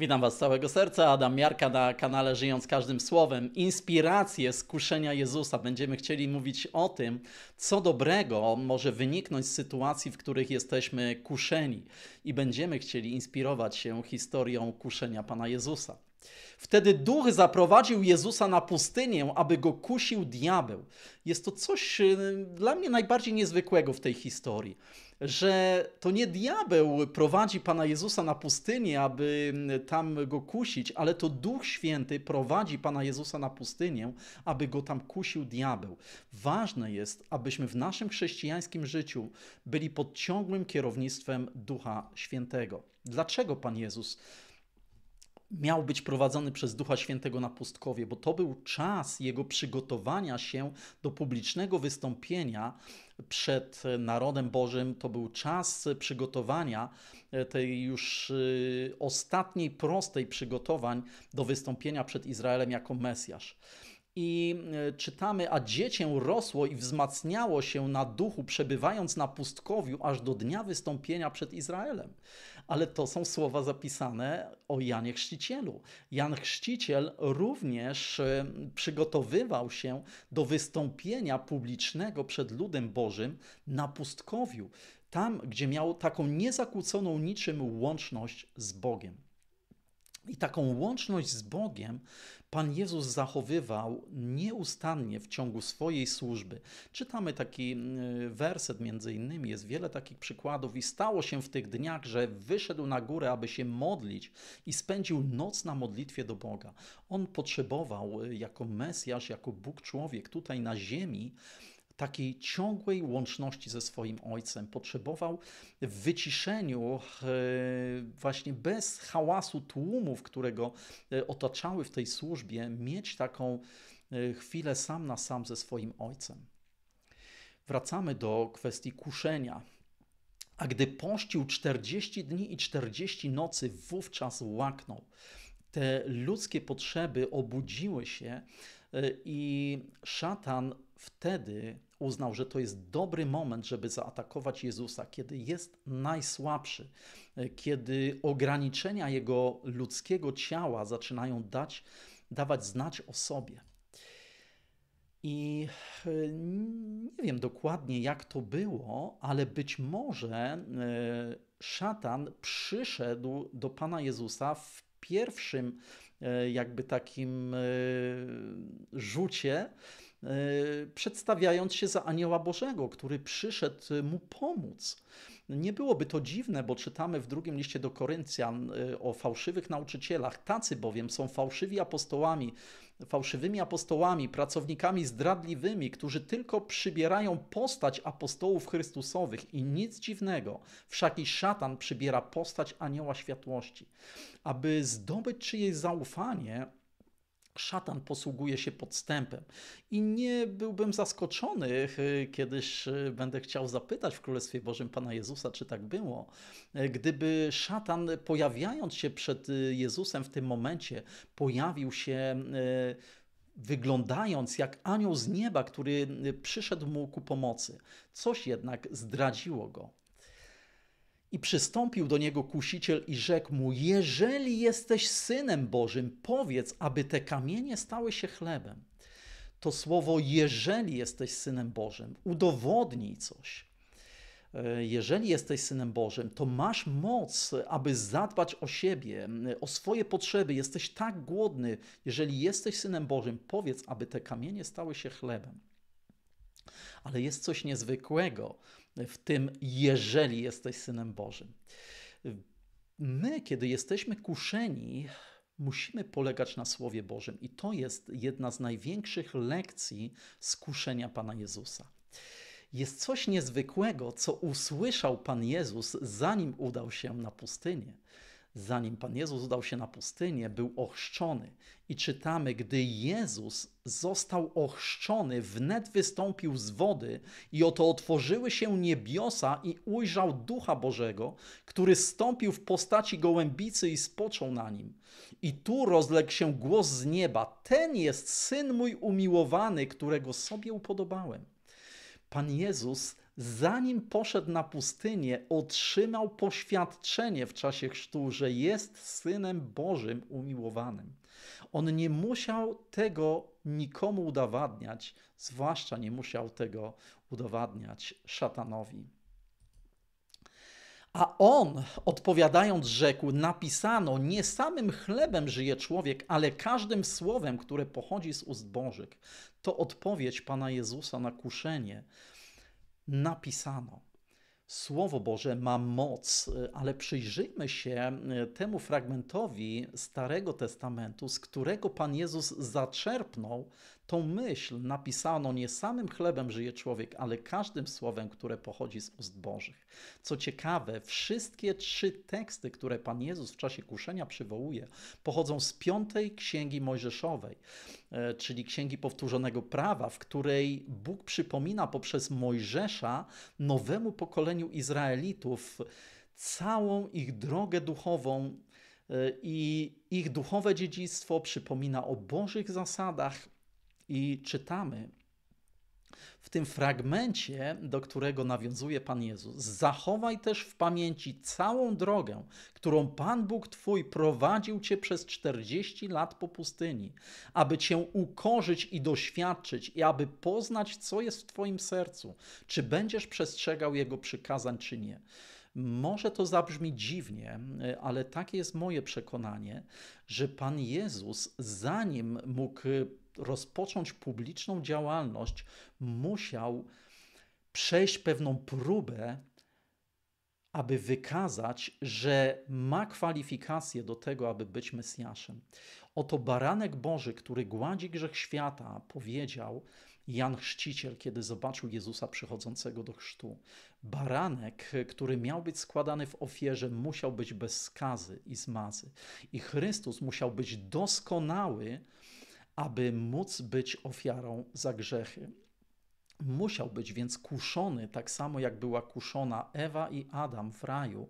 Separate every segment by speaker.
Speaker 1: Witam Was z całego serca, Adam Miarka na kanale Żyjąc Każdym Słowem. Inspiracje z kuszenia Jezusa. Będziemy chcieli mówić o tym, co dobrego może wyniknąć z sytuacji, w których jesteśmy kuszeni. I będziemy chcieli inspirować się historią kuszenia Pana Jezusa. Wtedy duch zaprowadził Jezusa na pustynię, aby go kusił diabeł. Jest to coś y, dla mnie najbardziej niezwykłego w tej historii, że to nie diabeł prowadzi pana Jezusa na pustynię, aby y, tam go kusić, ale to Duch Święty prowadzi pana Jezusa na pustynię, aby go tam kusił diabeł. Ważne jest, abyśmy w naszym chrześcijańskim życiu byli pod ciągłym kierownictwem Ducha Świętego. Dlaczego pan Jezus? miał być prowadzony przez Ducha Świętego na pustkowie, bo to był czas jego przygotowania się do publicznego wystąpienia przed narodem Bożym. To był czas przygotowania e, tej już e, ostatniej prostej przygotowań do wystąpienia przed Izraelem jako Mesjasz i e, czytamy, a dziecię rosło i wzmacniało się na duchu, przebywając na pustkowiu aż do dnia wystąpienia przed Izraelem. Ale to są słowa zapisane o Janie Chrzcicielu. Jan Chrzciciel również e, przygotowywał się do wystąpienia publicznego przed ludem Bożym na pustkowiu, tam gdzie miał taką niezakłóconą niczym łączność z Bogiem. I taką łączność z Bogiem Pan Jezus zachowywał nieustannie w ciągu swojej służby. Czytamy taki mm, werset między innymi, jest wiele takich przykładów i stało się w tych dniach, że wyszedł na górę, aby się modlić i spędził noc na modlitwie do Boga. On potrzebował y, jako Mesjasz, jako Bóg człowiek tutaj na ziemi takiej ciągłej łączności ze swoim ojcem. Potrzebował w wyciszeniu, e, właśnie bez hałasu tłumów, którego e, otaczały w tej służbie, mieć taką e, chwilę sam na sam ze swoim ojcem. Wracamy do kwestii kuszenia. A gdy pościł 40 dni i 40 nocy, wówczas łaknął. Te ludzkie potrzeby obudziły się i szatan wtedy uznał, że to jest dobry moment, żeby zaatakować Jezusa, kiedy jest najsłabszy, e, kiedy ograniczenia jego ludzkiego ciała zaczynają dać, dawać znać o sobie. I e, nie wiem dokładnie, jak to było, ale być może e, szatan przyszedł do Pana Jezusa w pierwszym, jakby takim rzucie, E, przedstawiając się za anioła Bożego, który przyszedł e, mu pomóc. Nie byłoby to dziwne, bo czytamy w drugim liście do Koryncjan e, o fałszywych nauczycielach. Tacy bowiem są fałszywi apostołami, fałszywymi apostołami, pracownikami zdradliwymi, którzy tylko przybierają postać apostołów Chrystusowych i nic dziwnego, wszak i szatan przybiera postać anioła światłości. Aby zdobyć czyjeś zaufanie, szatan posługuje się podstępem. I nie byłbym zaskoczony, e, kiedyś e, będę chciał zapytać w Królestwie Bożym Pana Jezusa, czy tak było, e, gdyby szatan pojawiając się przed Jezusem w tym momencie, pojawił się wyglądając jak anioł z nieba, który przyszedł mu ku pomocy. Coś jednak zdradziło go. I przystąpił do niego kusiciel i rzekł mu: Jeżeli jesteś synem Bożym, powiedz, aby te kamienie stały się chlebem. To słowo, jeżeli jesteś synem Bożym, udowodnij coś. E, jeżeli jesteś synem Bożym, to masz moc, aby zadbać o siebie, o swoje potrzeby. Jesteś tak głodny. Jeżeli jesteś synem Bożym, powiedz, aby te kamienie stały się chlebem. Ale jest coś niezwykłego w tym, jeżeli jesteś synem Bożym. My, kiedy jesteśmy kuszeni, musimy polegać na Słowie Bożym, i to jest jedna z największych lekcji skuszenia Pana Jezusa. Jest coś niezwykłego, co usłyszał Pan Jezus, zanim udał się na pustynię. Zanim Pan Jezus udał się na pustynię, był ochrzczony. I czytamy, gdy Jezus został ochrzczony, wnet wystąpił z wody i oto otworzyły się niebiosa i ujrzał Ducha Bożego, który stąpił w postaci gołębicy i spoczął na nim. I tu rozległ się głos z nieba: Ten jest syn mój umiłowany, którego sobie upodobałem. Pan Jezus zanim poszedł na pustynię, otrzymał poświadczenie w czasie chrztu, że jest synem Bożym umiłowanym. On nie musiał tego nikomu udowadniać, zwłaszcza nie musiał tego udowadniać szatanowi. A on, odpowiadając, rzekł: Napisano, nie samym chlebem żyje człowiek, ale każdym słowem, które pochodzi z ust Bożych. To odpowiedź pana Jezusa na kuszenie, napisano. Słowo Boże ma moc, y, ale przyjrzyjmy się y, temu fragmentowi Starego Testamentu, z którego Pan Jezus zaczerpnął Tą myśl napisano nie samym chlebem żyje człowiek, ale każdym słowem, które pochodzi z ust Bożych. Co ciekawe, wszystkie trzy teksty, które Pan Jezus w czasie kuszenia przywołuje, pochodzą z piątej księgi Mojżeszowej, e, czyli księgi powtórzonego prawa, w której Bóg przypomina poprzez Mojżesza nowemu pokoleniu Izraelitów całą ich drogę duchową. E, I ich duchowe dziedzictwo przypomina o Bożych zasadach i czytamy w tym fragmencie, do którego nawiązuje Pan Jezus, zachowaj też w pamięci całą drogę, którą Pan Bóg Twój prowadził Cię przez 40 lat po pustyni, aby Cię ukorzyć i doświadczyć, i aby poznać, co jest w Twoim sercu, czy będziesz przestrzegał Jego przykazań, czy nie. Może to zabrzmi dziwnie, ale takie jest moje przekonanie, że Pan Jezus, zanim mógł rozpocząć publiczną działalność, musiał przejść pewną próbę, aby wykazać, że ma kwalifikacje do tego, aby być Mesjaszem. Oto baranek Boży, który gładzi grzech świata, powiedział Jan Chrzciciel, kiedy zobaczył Jezusa przychodzącego do chrztu. Baranek, który miał być składany w ofierze, musiał być bez skazy i zmazy. I Chrystus musiał być doskonały, aby móc być ofiarą za grzechy. Musiał być więc kuszony, tak samo jak była kuszona Ewa i Adam w raju.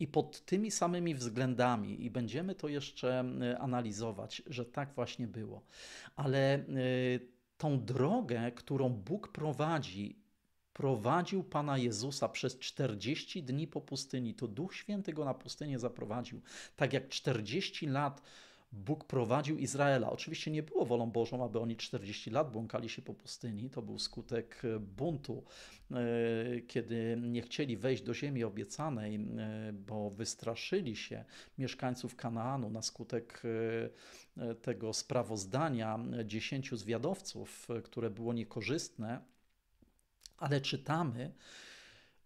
Speaker 1: I pod tymi samymi względami, i będziemy to jeszcze e, analizować, że tak właśnie było. Ale e, tą drogę, którą Bóg prowadzi, prowadził Pana Jezusa przez 40 dni po pustyni. To Duch Święty go na pustynię zaprowadził. Tak jak 40 lat Bóg prowadził Izraela. Oczywiście nie było wolą Bożą, aby oni 40 lat błąkali się po pustyni. To był skutek e, buntu, e, kiedy nie chcieli wejść do ziemi obiecanej, e, bo wystraszyli się mieszkańców Kanaanu na skutek tego sprawozdania dziesięciu zwiadowców, które było niekorzystne ale czytamy,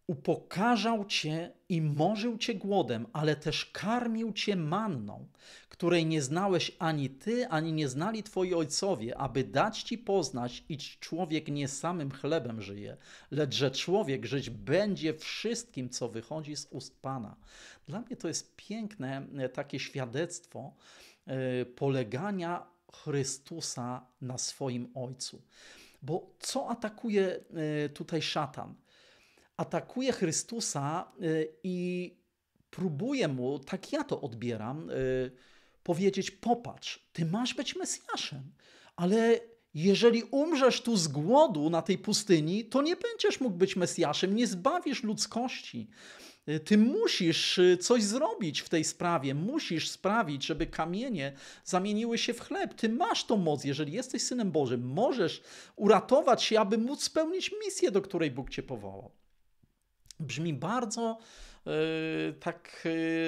Speaker 1: upokarzał cię i morzył cię głodem, ale też karmił cię manną, której nie znałeś ani ty, ani nie znali twoi ojcowie, aby dać ci poznać, iż człowiek nie samym chlebem żyje, lecz że człowiek żyć będzie wszystkim, co wychodzi z ust Pana. Dla mnie to jest piękne e, takie świadectwo e, polegania Chrystusa na swoim Ojcu. Bo co atakuje e, tutaj szatan? atakuje Chrystusa y, i próbuje mu, tak ja to odbieram, y, powiedzieć: Popatrz, ty masz być Mesjaszem, ale jeżeli umrzesz tu z głodu na tej pustyni, to nie będziesz mógł być Mesjaszem, nie zbawisz ludzkości. Y, ty musisz coś zrobić w tej sprawie, musisz sprawić, żeby kamienie zamieniły się w chleb. Ty masz tą moc, jeżeli jesteś synem Bożym, możesz uratować się, aby móc spełnić misję, do której Bóg cię powołał brzmi bardzo E, tak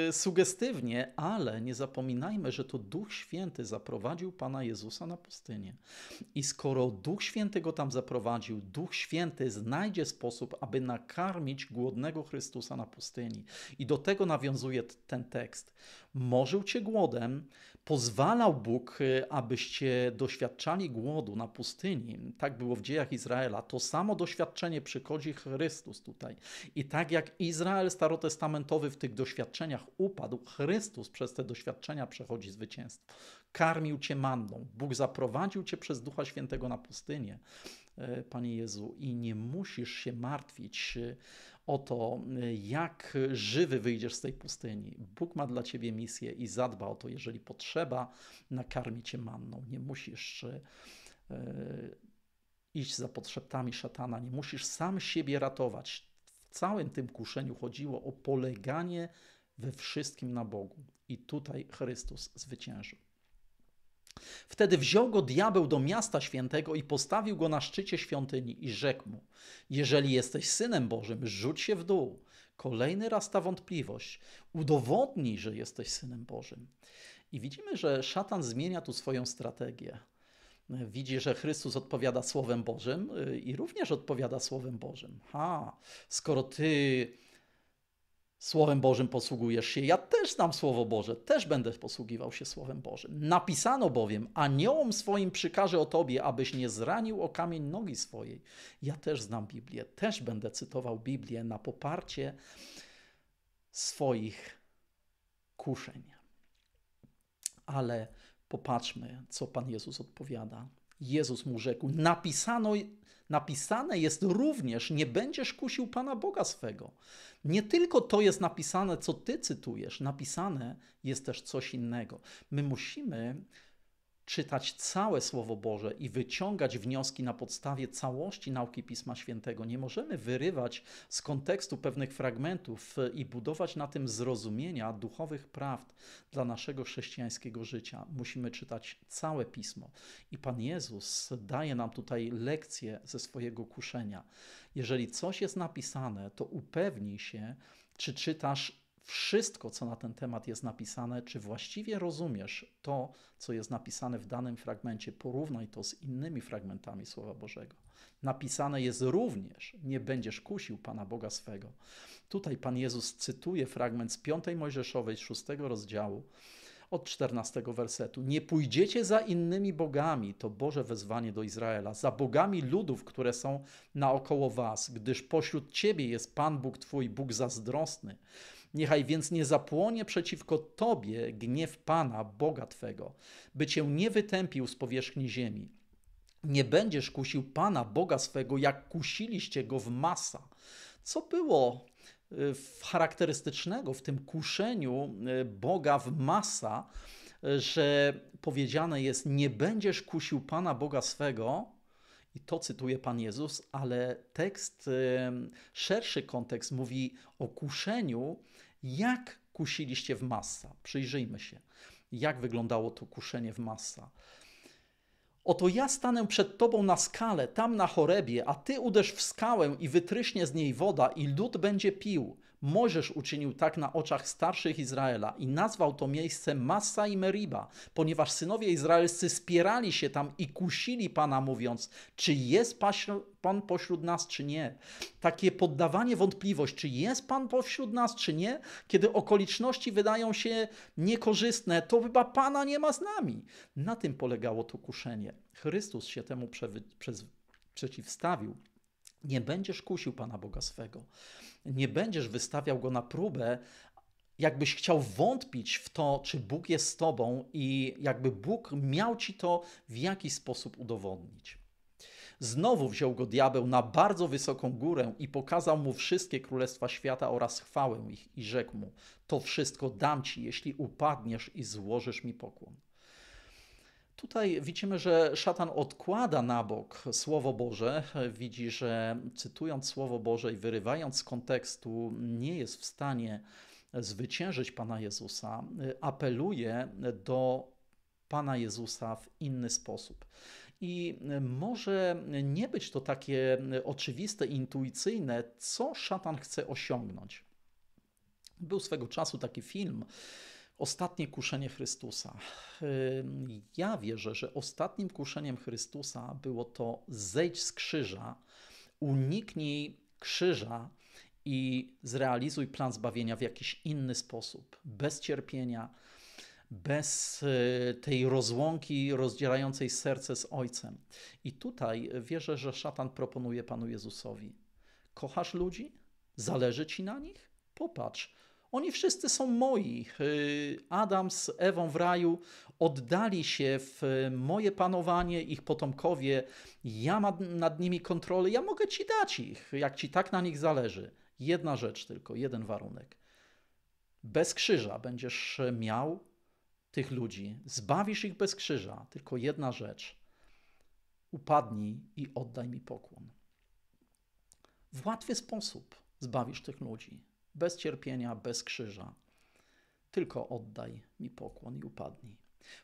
Speaker 1: e, sugestywnie, ale nie zapominajmy, że to Duch Święty zaprowadził Pana Jezusa na pustynię. I skoro Duch Święty go tam zaprowadził, Duch Święty znajdzie sposób, aby nakarmić głodnego Chrystusa na pustyni. I do tego nawiązuje ten tekst. Morzył cię głodem, pozwalał Bóg, e, abyście doświadczali głodu na pustyni. Tak było w dziejach Izraela. To samo doświadczenie przychodzi Chrystus tutaj. I tak jak Izrael starote Testamentowy w tych doświadczeniach upadł, Chrystus przez te doświadczenia przechodzi zwycięstwo. Karmił cię manną, Bóg zaprowadził cię przez Ducha Świętego na pustynię, e, Panie Jezu, i nie musisz się martwić e, o to, e, jak żywy wyjdziesz z tej pustyni. Bóg ma dla ciebie misję i zadba o to, jeżeli potrzeba, nakarmi cię manną. Nie musisz iść za potrzebami szatana, nie musisz sam siebie ratować całym tym kuszeniu chodziło o poleganie we wszystkim na Bogu. I tutaj Chrystus zwyciężył. Wtedy wziął go diabeł do miasta świętego i postawił go na szczycie świątyni i rzekł mu: Jeżeli jesteś synem Bożym, rzuć się w dół. Kolejny raz ta wątpliwość. Udowodnij, że jesteś synem Bożym. I widzimy, że szatan zmienia tu swoją strategię widzi, że Chrystus odpowiada Słowem Bożym y, i również odpowiada Słowem Bożym. Ha, skoro ty Słowem Bożym posługujesz się, ja też znam Słowo Boże, też będę posługiwał się Słowem Bożym. Napisano bowiem, aniołom swoim przykaże o tobie, abyś nie zranił o kamień nogi swojej. Ja też znam Biblię, też będę cytował Biblię na poparcie swoich kuszeń. Ale Popatrzmy, co Pan Jezus odpowiada. Jezus mu rzekł: napisano, Napisane jest również: Nie będziesz kusił Pana Boga swego. Nie tylko to jest napisane, co ty cytujesz, napisane jest też coś innego. My musimy czytać całe Słowo Boże i wyciągać wnioski na podstawie całości nauki Pisma Świętego. Nie możemy wyrywać z kontekstu pewnych fragmentów e, i budować na tym zrozumienia duchowych prawd dla naszego chrześcijańskiego życia. Musimy czytać całe Pismo. I Pan Jezus daje nam tutaj lekcję ze swojego kuszenia. Jeżeli coś jest napisane, to upewnij się, czy czytasz wszystko, co na ten temat jest napisane, czy właściwie rozumiesz to, co jest napisane w danym fragmencie, porównaj to z innymi fragmentami Słowa Bożego. Napisane jest również: Nie będziesz kusił Pana Boga swego. Tutaj Pan Jezus cytuje fragment z 5 Mojżeszowej, z 6 rozdziału od 14 wersetu. Nie pójdziecie za innymi bogami, to Boże wezwanie do Izraela, za bogami ludów, które są naokoło was, gdyż pośród ciebie jest Pan Bóg Twój, Bóg zazdrosny, Niechaj więc nie zapłonie przeciwko Tobie gniew Pana, Boga Twego, by Cię nie wytępił z powierzchni ziemi. Nie będziesz kusił Pana, Boga swego, jak kusiliście Go w masa. Co było y, charakterystycznego w tym kuszeniu y, Boga w masa, y, że powiedziane jest: Nie będziesz kusił Pana Boga swego. I to cytuje Pan Jezus, ale tekst, szerszy kontekst mówi o kuszeniu jak kusiliście w masa? Przyjrzyjmy się, jak wyglądało to kuszenie w masa. Oto ja stanę przed Tobą na skale, tam na chorebie, a Ty uderz w skałę i wytryśnie z niej woda, i lud będzie pił. Możesz, uczynił tak na oczach starszych Izraela i nazwał to miejsce Massa i Meriba, ponieważ synowie izraelscy spierali się tam i kusili Pana, mówiąc, czy jest Pan pośród nas, czy nie. Takie poddawanie wątpliwość, czy jest Pan pośród nas, czy nie, kiedy okoliczności wydają się niekorzystne, to chyba Pana nie ma z nami. Na tym polegało to kuszenie. Chrystus się temu przeciwstawił. Nie będziesz kusił Pana Boga swego, nie będziesz wystawiał go na próbę, jakbyś chciał wątpić w to, czy Bóg jest z tobą i jakby Bóg miał ci to w jakiś sposób udowodnić. Znowu wziął go diabeł na bardzo wysoką górę i pokazał mu wszystkie królestwa świata oraz chwałę ich i rzekł mu: To wszystko dam ci, jeśli upadniesz i złożysz mi pokłon. Tutaj widzimy, że szatan odkłada na bok Słowo Boże. Widzi, że cytując Słowo Boże i wyrywając z kontekstu, nie jest w stanie zwyciężyć Pana Jezusa. Apeluje do Pana Jezusa w inny sposób. I może nie być to takie oczywiste, intuicyjne, co szatan chce osiągnąć. Był swego czasu taki film Ostatnie kuszenie Chrystusa. Ja wierzę, że ostatnim kuszeniem Chrystusa było to zejdź z krzyża, uniknij krzyża i zrealizuj plan zbawienia w jakiś inny sposób, bez cierpienia, bez y, tej rozłąki rozdzierającej serce z Ojcem. I tutaj wierzę, że szatan proponuje Panu Jezusowi: Kochasz ludzi? Zależy ci na nich? Popatrz, oni wszyscy są moi. Y, Adam z Ewą w raju oddali się w y, moje panowanie, ich potomkowie. Ja mam nad nimi kontrolę, ja mogę ci dać ich, jak ci tak na nich zależy. Jedna rzecz tylko, jeden warunek. Bez krzyża będziesz miał tych ludzi, zbawisz ich bez krzyża. Tylko jedna rzecz: upadnij i oddaj mi pokłon. W łatwy sposób zbawisz tych ludzi bez cierpienia, bez krzyża. Tylko oddaj mi pokłon i upadnij.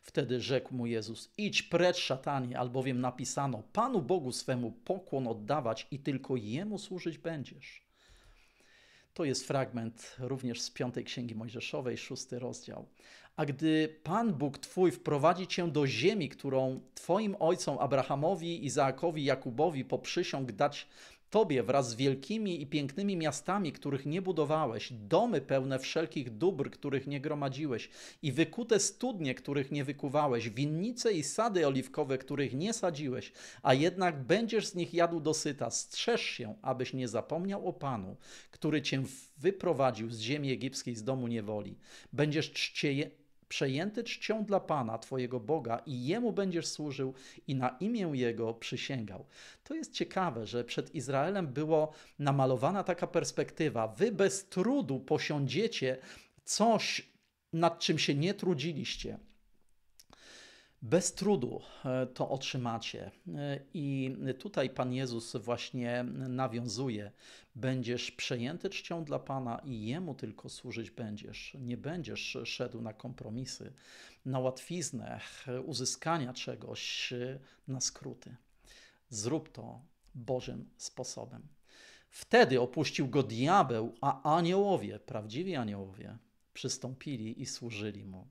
Speaker 1: Wtedy rzekł mu Jezus: Idź precz, szatanie, albowiem napisano: Panu Bogu swemu pokłon oddawać i tylko jemu służyć będziesz. To jest fragment również z piątej księgi Mojżeszowej, szósty rozdział. A gdy Pan Bóg Twój wprowadzi Cię do ziemi, którą Twoim ojcom Abrahamowi, Izaakowi, Jakubowi poprzysiąg dać Tobie wraz z wielkimi i pięknymi miastami, których nie budowałeś, domy pełne wszelkich dóbr, których nie gromadziłeś, i wykute studnie, których nie wykuwałeś, winnice i sady oliwkowe, których nie sadziłeś, a jednak będziesz z nich jadł dosyta, strzeż się, abyś nie zapomniał o Panu, który Cię wyprowadził z ziemi egipskiej, z domu niewoli. Będziesz czcie przejęty czcią dla Pana, Twojego Boga, i Jemu będziesz służył i na imię Jego przysięgał. To jest ciekawe, że przed Izraelem było namalowana taka perspektywa. Wy bez trudu posiądziecie coś, nad czym się nie trudziliście bez trudu e, to otrzymacie. E, I tutaj Pan Jezus właśnie nawiązuje: Będziesz przejęty czcią dla Pana i Jemu tylko służyć będziesz. Nie będziesz szedł na kompromisy, na łatwiznę uzyskania czegoś, na skróty. Zrób to Bożym sposobem. Wtedy opuścił go diabeł, a aniołowie, prawdziwi aniołowie, przystąpili i służyli mu.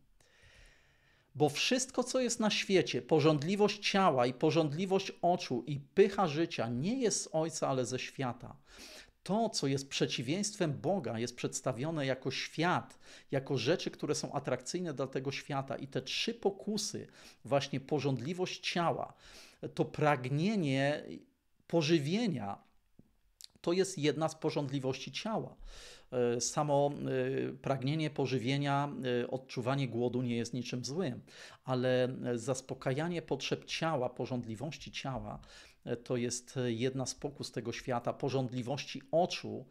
Speaker 1: Bo wszystko, co jest na świecie, porządliwość ciała i porządliwość oczu i pycha życia, nie jest z Ojca, ale ze świata. To, co jest przeciwieństwem Boga, jest przedstawione jako świat, jako rzeczy, które są atrakcyjne dla tego świata. I te trzy pokusy, właśnie porządliwość ciała, to pragnienie pożywienia, to jest jedna z porządliwości ciała. E, samo e, pragnienie pożywienia, e, odczuwanie głodu nie jest niczym złym, ale zaspokajanie potrzeb ciała, porządliwości ciała, to jest jedna z pokus tego świata, porządliwości oczu.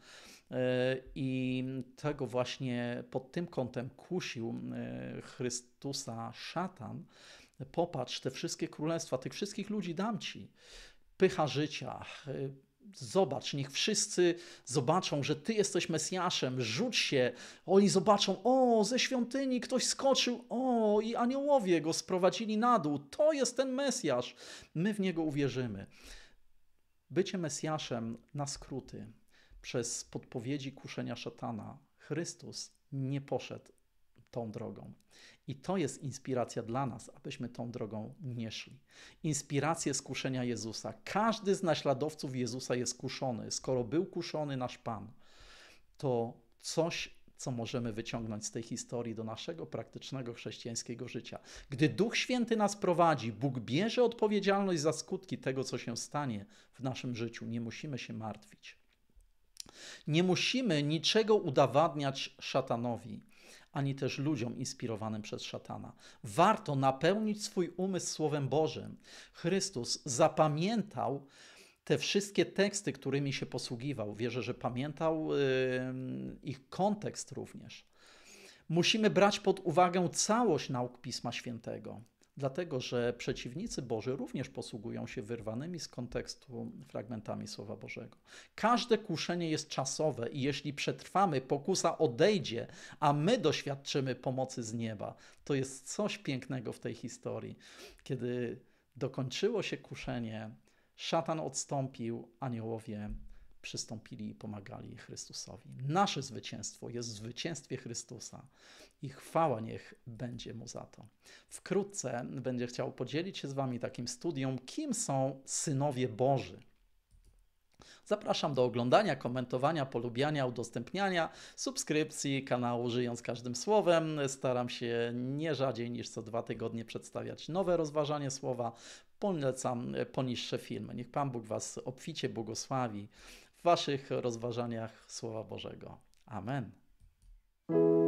Speaker 1: I tego właśnie pod tym kątem kusił Chrystusa szatan. Popatrz, te wszystkie królestwa, tych wszystkich ludzi dam ci. Pycha życia, zobacz, niech wszyscy zobaczą, że Ty jesteś Mesjaszem, rzuć się. Oni zobaczą, o, ze świątyni ktoś skoczył, o, i aniołowie go sprowadzili na dół. To jest ten Mesjasz. My w Niego uwierzymy. Bycie Mesjaszem na skróty przez podpowiedzi kuszenia szatana, Chrystus nie poszedł tą drogą. I to jest inspiracja dla nas, abyśmy tą drogą nie szli. Inspiracje skuszenia Jezusa. Każdy z naśladowców Jezusa jest kuszony. Skoro był kuszony nasz Pan, to coś co możemy wyciągnąć z tej historii do naszego praktycznego chrześcijańskiego życia. Gdy Duch Święty nas prowadzi, Bóg bierze odpowiedzialność za skutki tego, co się stanie w naszym życiu. Nie musimy się martwić. Nie musimy niczego udowadniać szatanowi ani też ludziom inspirowanym przez szatana. Warto napełnić swój umysł Słowem Bożym. Chrystus zapamiętał te wszystkie teksty, którymi się posługiwał. Wierzę, że pamiętał ich kontekst również. Musimy brać pod uwagę całość nauk Pisma Świętego dlatego że przeciwnicy Boży również posługują się wyrwanymi z kontekstu fragmentami Słowa Bożego. Każde kuszenie jest czasowe i jeśli przetrwamy, pokusa odejdzie, a my doświadczymy pomocy z nieba. To jest coś pięknego w tej historii. Kiedy dokończyło się kuszenie, szatan odstąpił, aniołowie przystąpili i pomagali Chrystusowi. Nasze zwycięstwo jest w zwycięstwie Chrystusa i chwała niech będzie Mu za to. Wkrótce będzie chciał podzielić się z Wami takim studium, kim są synowie Boży. Zapraszam do oglądania, komentowania, polubiania, udostępniania, subskrypcji kanału Żyjąc Każdym Słowem. Staram się nie rzadziej niż co dwa tygodnie przedstawiać nowe rozważanie słowa. Polecam poniższe filmy. Niech Pan Bóg Was obficie błogosławi. Waszych rozważaniach Słowa Bożego. Amen.